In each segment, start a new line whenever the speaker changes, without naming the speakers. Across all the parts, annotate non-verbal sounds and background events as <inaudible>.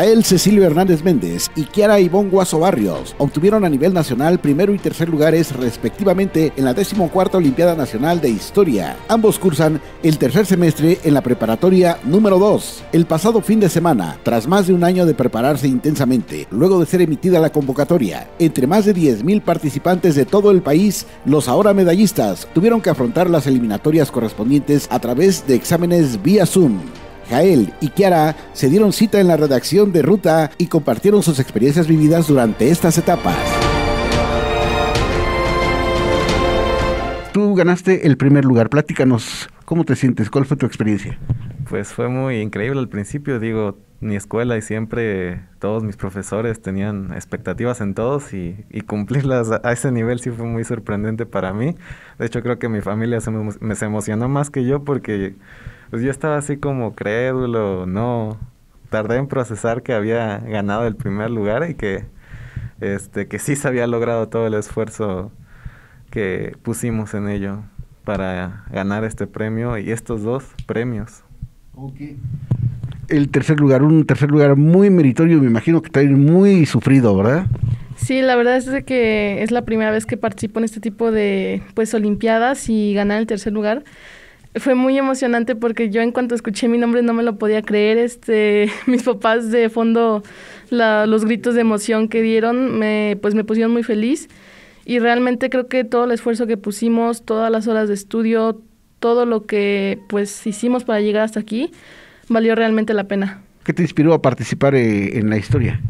Rael Cecilio Hernández Méndez y Kiara Ivonne Guaso Barrios obtuvieron a nivel nacional primero y tercer lugares respectivamente en la decimocuarta Olimpiada Nacional de Historia. Ambos cursan el tercer semestre en la preparatoria número 2. El pasado fin de semana, tras más de un año de prepararse intensamente, luego de ser emitida la convocatoria, entre más de 10.000 participantes de todo el país, los ahora medallistas tuvieron que afrontar las eliminatorias correspondientes a través de exámenes vía Zoom. Jael y Kiara se dieron cita en la redacción de Ruta y compartieron sus experiencias vividas durante estas etapas. Tú ganaste el primer lugar, platícanos, ¿cómo te sientes? ¿Cuál fue tu experiencia?
Pues fue muy increíble al principio, digo, mi escuela y siempre todos mis profesores tenían expectativas en todos y, cumplirlas a, ese nivel sí fue muy sorprendente para mí. De hecho, creo que mi familia se me, se emocionó más que yo porque pues, yo estaba así como crédulo, no, tardé en procesar que había ganado el primer lugar y que, este, que sí se había logrado todo el esfuerzo que pusimos en ello para ganar este premio y estos dos premios.
El tercer lugar, un tercer lugar muy meritorio, me imagino que está muy sufrido, ¿verdad?
Sí, la verdad es que es la primera vez que participo en este tipo de pues olimpiadas y ganar el tercer lugar. Fue muy emocionante porque yo en cuanto escuché mi nombre no me lo podía creer. Este, <laughs> mis papás de fondo los gritos de emoción que dieron me pues me pusieron muy feliz y realmente creo que todo el esfuerzo que pusimos, todas las horas de estudio, todo lo que pues hicimos para llegar hasta aquí valió realmente la pena.
¿Qué te inspiró a participar eh, en la historia?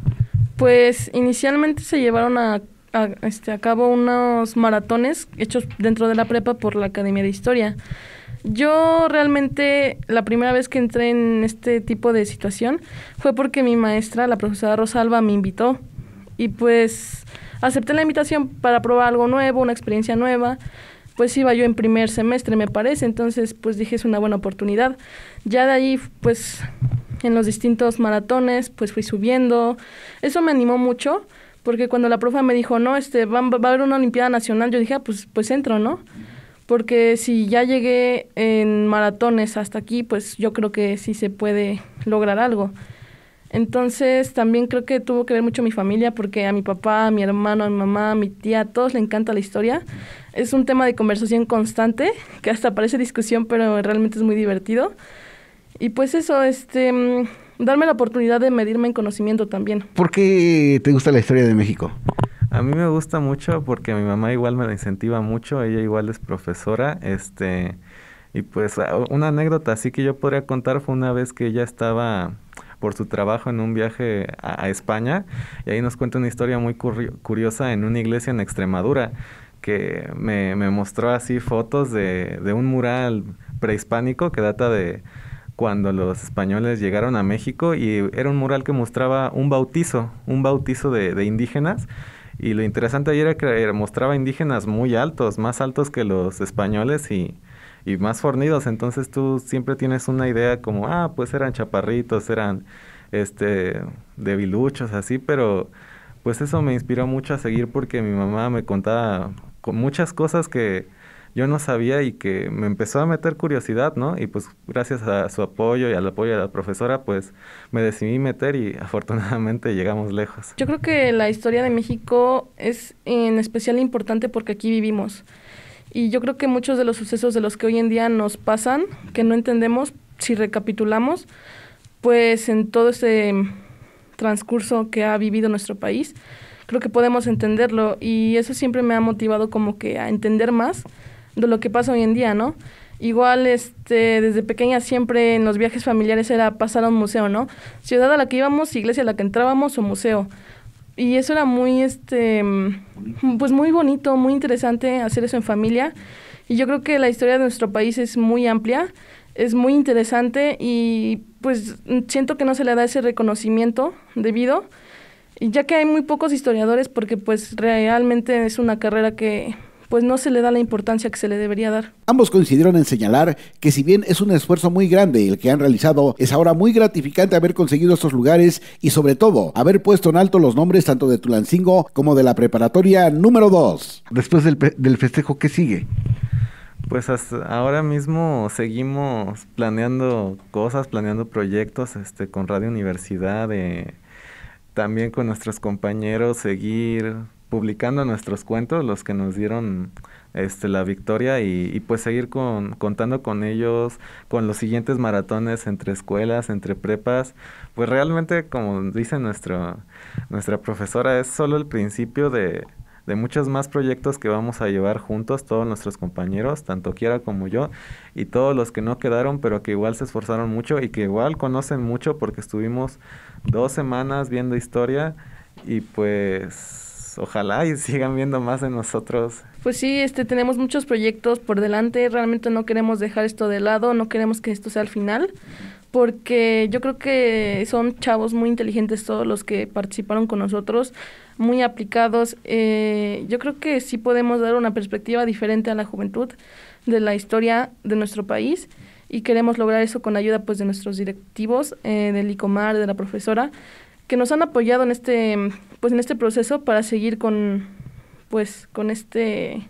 Pues inicialmente se llevaron a, este, a cabo unos maratones hechos dentro de la prepa por la Academia de Historia. Yo realmente la primera vez que entré en este tipo de situación fue porque mi maestra, la profesora Rosalba, me invitó y pues acepté la invitación para probar algo nuevo, una experiencia nueva pues iba yo en primer semestre, me parece, entonces pues dije es una buena oportunidad. Ya de ahí pues en los distintos maratones pues fui subiendo, eso me animó mucho porque cuando la profa me dijo, no, este, va, a haber una Olimpiada Nacional, yo dije, ah, pues, pues entro, ¿no? Porque si ya llegué en maratones hasta aquí, pues yo creo que sí se puede lograr algo. Entonces también creo que tuvo que ver mucho mi familia porque a mi papá, a mi hermano, a mi mamá, a mi tía, a todos le encanta la historia. Es un tema de conversación constante, que hasta parece discusión, pero realmente es muy divertido. Y pues eso, este, mm, darme la oportunidad de medirme en conocimiento también.
¿Por qué te gusta la historia de México?
A mí me gusta mucho porque mi mamá igual me la incentiva mucho, ella igual es profesora, este, y pues ah, una anécdota así que yo podría contar fue una vez que ella estaba por su trabajo en un viaje a, España y ahí nos cuenta una historia muy curiosa en una iglesia en Extremadura que me, mostró así fotos de, un mural prehispánico que data de cuando los españoles llegaron a México y era un mural que mostraba un bautizo, un bautizo de, de indígenas. Y lo interesante ahí era que mostraba indígenas muy altos, más altos que los españoles y, y más fornidos. Entonces tú siempre tienes una idea como, ah, pues eran chaparritos, eran este debiluchos, así, pero pues eso me inspiró mucho a seguir porque mi mamá me contaba muchas cosas que yo no sabía y que me empezó a meter curiosidad, ¿no? Y pues gracias a su apoyo y al apoyo de la profesora, pues me decidí meter y afortunadamente <laughs> llegamos lejos.
Yo creo que la historia de México es en especial importante porque aquí vivimos. Y yo creo que muchos de los sucesos de los que hoy en día nos pasan, que no entendemos, si recapitulamos, pues en todo ese transcurso que ha vivido nuestro país, creo que podemos entenderlo y eso siempre me ha motivado como que a entender más de lo que pasa hoy en día, ¿no? Igual, este, desde pequeña siempre en los viajes familiares era pasar a un museo, ¿no? Ciudad a la que íbamos, iglesia a la que entrábamos o museo y eso era muy, este, mm, pues muy bonito, muy interesante hacer eso en familia. Y yo creo que la historia de nuestro país es muy amplia, es muy interesante y pues siento que no se le da ese reconocimiento debido, ya que hay muy pocos historiadores porque pues realmente es una carrera que pues no se le da la importancia que se le debería dar.
Ambos coincidieron en señalar que si bien es un esfuerzo muy grande el que han realizado, es ahora muy gratificante haber conseguido estos lugares y sobre todo haber puesto en alto los nombres tanto de Tulancingo como de la preparatoria número 2. Después del, del festejo, ¿qué sigue?
Pues ahora mismo seguimos planeando cosas, planeando proyectos este, con Radio Universidad, eh, también con nuestros compañeros, seguir publicando nuestros cuentos, los que nos dieron este, la victoria y, pues seguir contando con ellos, con los siguientes maratones entre escuelas, entre prepas. Pues realmente, como dice nuestra profesora, es solo el principio de, muchos más proyectos que vamos a llevar juntos, todos nuestros compañeros, tanto quiera como yo, y todos los que no quedaron, pero que igual se esforzaron mucho y que igual conocen mucho porque estuvimos dos semanas viendo historia y pues pues, ojalá y sigan viendo más de nosotros.
Pues sí, este, tenemos muchos proyectos por delante, realmente no queremos dejar esto de lado, no queremos que esto sea el final, porque yo creo que son chavos muy inteligentes todos los que participaron con nosotros, muy aplicados. Eh, yo creo que sí podemos dar una perspectiva diferente a la juventud de la historia de nuestro país y queremos lograr eso con ayuda pues de nuestros directivos, eh, del ICOMAR, de la profesora que nos han apoyado en este, pues, en este proceso para seguir con, pues, con este,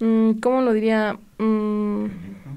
mm, ¿cómo lo diría? Mm,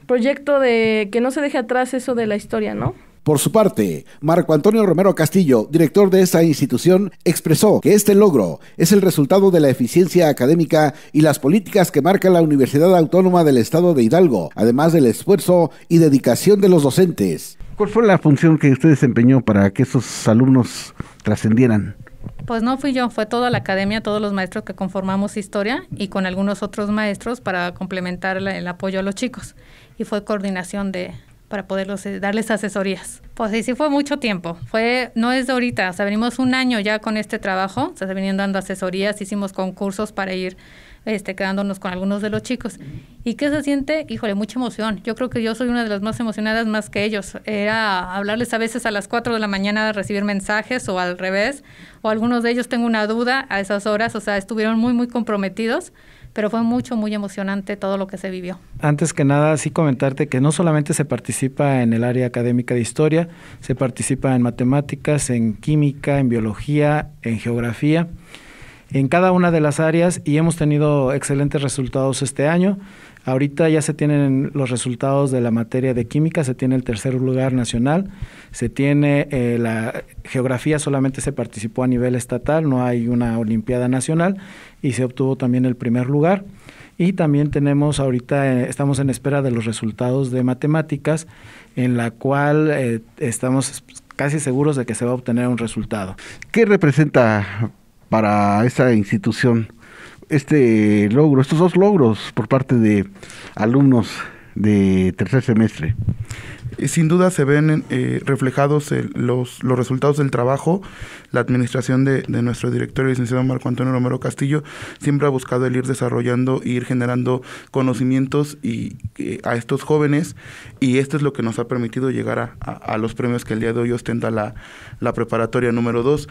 proyecto de que no se deje atrás eso de la historia, ¿no?
Por su parte, Marco Antonio Romero Castillo, director de esta institución, expresó que este logro es el resultado de la eficiencia académica y las políticas que marca la Universidad Autónoma del Estado de Hidalgo, además del esfuerzo y dedicación de los docentes. ¿Cuál fue la función que usted desempeñó para que esos alumnos trascendieran?
Pues no fui yo, fue toda la academia, todos los maestros que conformamos historia y con algunos otros maestros para complementar el, apoyo a los chicos. Y fue coordinación de para poderlos eh, darles asesorías. Pues sí, sí fue mucho tiempo. Fue no es de ahorita, o sea, venimos un año ya con este trabajo, o sea, se dando asesorías, hicimos concursos para ir este, quedándonos con algunos de los chicos. ¿Y qué se siente? Híjole, mucha emoción. Yo creo que yo soy una de las más emocionadas más que ellos. Era hablarles a veces a las 4 de la mañana, recibir mensajes o al revés, o algunos de ellos tengo una duda a esas horas, o sea, estuvieron muy, muy comprometidos pero fue mucho, muy emocionante todo lo que se vivió.
Antes que nada, sí comentarte que no solamente se participa en el área académica de historia, se participa en matemáticas, en química, en biología, en geografía en cada una de las áreas y hemos tenido excelentes resultados este año. Ahorita ya se tienen los resultados de la materia de química, se tiene el tercer lugar nacional, se tiene eh, la geografía, solamente se participó a nivel estatal, no hay una Olimpiada Nacional y se obtuvo también el primer lugar. Y también tenemos ahorita, eh, estamos en espera de los resultados de matemáticas, en la cual eh, estamos casi seguros de que se va a obtener un resultado. ¿Qué representa para esa institución este logro, estos dos logros por parte de alumnos de tercer semestre? Eh, sin duda se ven eh, reflejados los, resultados del trabajo. La administración de, de nuestro director, el licenciado Marco Antonio Romero Castillo, siempre ha buscado el ir desarrollando, ir generando conocimientos y, eh, a estos jóvenes y esto es lo que nos ha permitido llegar a, los premios que el día de hoy ostenta la, la preparatoria número 2.